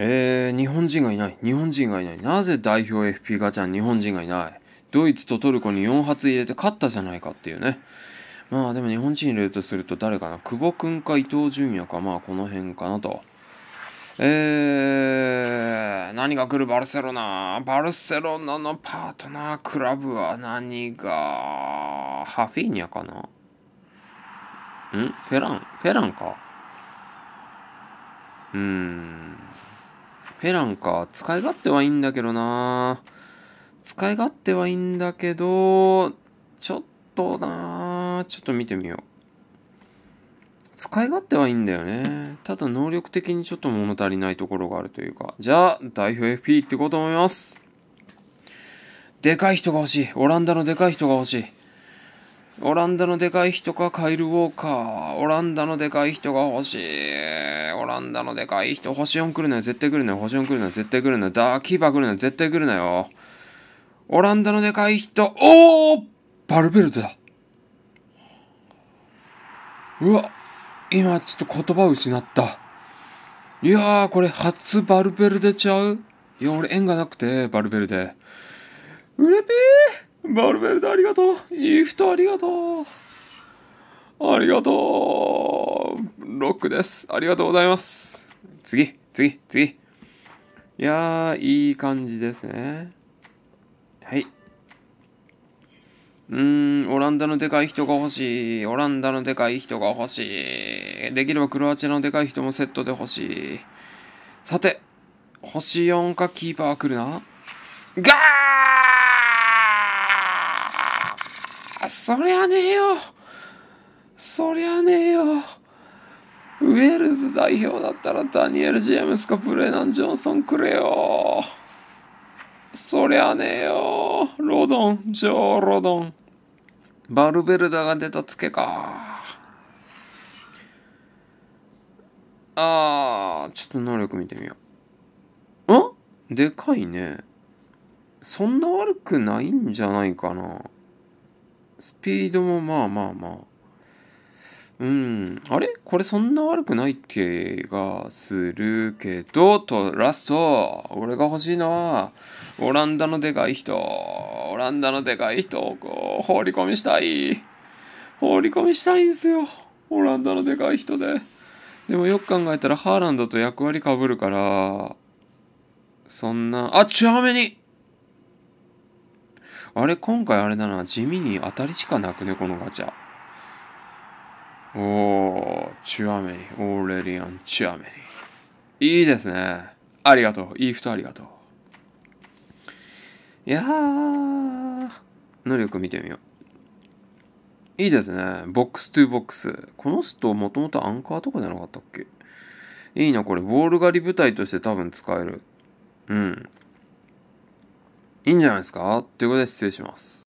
えー、日本人がいない。日本人がいない。なぜ代表 FP ガチャン日本人がいない。ドイツとトルコに4発入れて勝ったじゃないかっていうね。まあでも日本人入れるとすると誰かな。久保君か伊藤純也か、まあこの辺かなと。えー、何が来るバルセロナ。バルセロナのパートナークラブは何が、ハフィーニャかな。んフェランフェランか。うーん。フェランか。使い勝手はいいんだけどな使い勝手はいいんだけど、ちょっとなちょっと見てみよう。使い勝手はいいんだよね。ただ能力的にちょっと物足りないところがあるというか。じゃあ、代表 FP っていこうと思います。でかい人が欲しい。オランダのでかい人が欲しい。オランダのでかい人かカイル・ウォーカー。オランダのでかい人が欲しい。オランダのでかい人。星4来るなよ。絶対来るなよ。星4来るなよ。絶対来るなよ。ダーキーパー来るなよ。絶対来るなよ。オランダのでかい人。おーバルベルトだ。うわ。今ちょっと言葉を失った。いやー、これ初バルベルデちゃういや、俺縁がなくて、バルベルデ。うれぴーバルベルデありがとうイーフトありがとうありがとうロックですありがとうございます次次次いやいい感じですねはいうんオランダのでかい人が欲しいオランダのでかい人が欲しいできればクロアチアのでかい人もセットで欲しいさて星4かキーパー来るなガーあ、そりゃねえよ。そりゃねえよ。ウェールズ代表だったらダニエル・ジェームスかブレナン・ジョンソンくれよ。そりゃねえよ。ロドン、ジョー・ロドン。バルベルダが出たつけか。あー、ちょっと能力見てみよう。んでかいね。そんな悪くないんじゃないかな。スピードもまあまあまあ。うん。あれこれそんな悪くない気がするけど、と、ラスト。俺が欲しいのは、オランダのでかい人。オランダのでかい人をこう、放り込みしたい。放り込みしたいんすよ。オランダのでかい人で。でもよく考えたらハーランドと役割被るから、そんな、あ、ちなみにあれ、今回あれだな。地味に当たりしかなくね、このガチャ。おー、チュアメリ、オーレリアン・チュアメリ。いいですね。ありがとう。いい人ありがとう。いやー、能力見てみよう。いいですね。ボックス・トゥ・ボックス。この人、もともとアンカーとかじゃなかったっけいいな、これ。ボール狩り舞台として多分使える。うん。いいんじゃないですかということで失礼します。